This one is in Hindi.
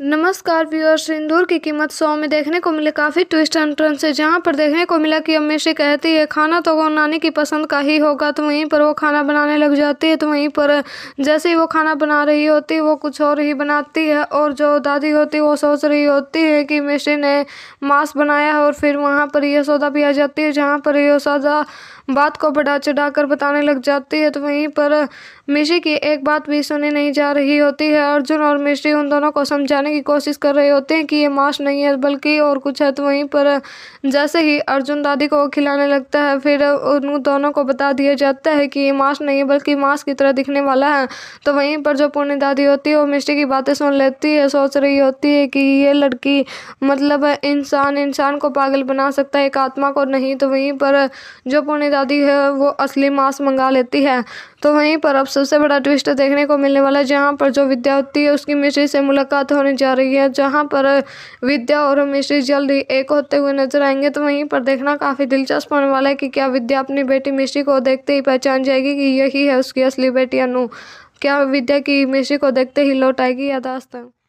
नमस्कार व्यूअर्स सिंदूर की कीमत सौ में देखने को मिले काफ़ी ट्विस्ट एंड है जहाँ पर देखने को मिला कि से कहती है खाना तो वो नानी की पसंद का ही होगा तो वहीं पर वो खाना बनाने लग जाती है तो वहीं पर जैसे ही वो खाना बना रही होती है वो कुछ और ही बनाती है और जो दादी होती है वो सोच रही होती है कि मिश्री ने मांस बनाया है और फिर वहाँ पर यह सौदा भी आ जाती है जहाँ पर यह सौदा बात को बढ़ा चढ़ा कर बताने लग जाती है तो वहीं पर मिशी की एक बात भी सुनी नहीं जा रही होती है अर्जुन और मिश्री उन दोनों को समझाने समझाने की कोशिश कर रहे होते हैं कि ये मांस नहीं है बल्कि और कुछ है तो वहीं पर जैसे ही अर्जुन दादी को खिलाने लगता है फिर उन दोनों को बता दिया जाता है कि ये मांस नहीं है बल्कि मांस की तरह दिखने वाला है तो वहीं पर जो पुण्य दादी होती है वो मिष्टी की बातें सुन लेती है सोच रही होती है कि ये लड़की मतलब इंसान इंसान को पागल बना सकता है एक आत्मा को नहीं तो वहीं पर जो पुण्य दादी है वो असली मांस मंगा लेती है तो वहीं पर अब सबसे बड़ा ट्विस्ट देखने को मिलने वाला है जहाँ पर जो विद्या होती है उसकी मिश्री से मुलाकात होने जा रही है जहां पर विद्या और मिश्री जल्द ही एक होते हुए नजर आएंगे तो वहीं पर देखना काफ़ी दिलचस्प होने वाला है कि क्या विद्या अपनी बेटी मिश्री को देखते ही पहचान जाएगी कि यही है उसकी असली बेटी अनु क्या विद्या की मिश्री को देखते ही लौट आएगी या आज